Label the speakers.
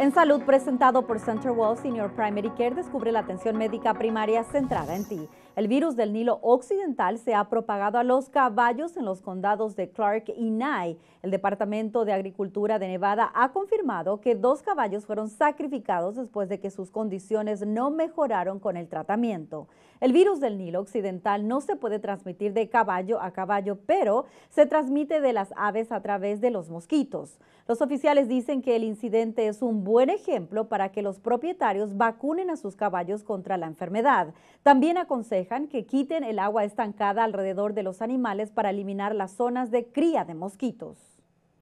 Speaker 1: En salud, presentado por Center Wall Senior Primary Care, descubre la atención médica primaria centrada en ti. El virus del Nilo Occidental se ha propagado a los caballos en los condados de Clark y Nye. El Departamento de Agricultura de Nevada ha confirmado que dos caballos fueron sacrificados después de que sus condiciones no mejoraron con el tratamiento. El virus del Nilo Occidental no se puede transmitir de caballo a caballo, pero se transmite de las aves a través de los mosquitos. Los oficiales dicen que el incidente es un buen ejemplo para que los propietarios vacunen a sus caballos contra la enfermedad. También aconsejan que quiten el agua estancada alrededor de los animales para eliminar las zonas de cría de mosquitos.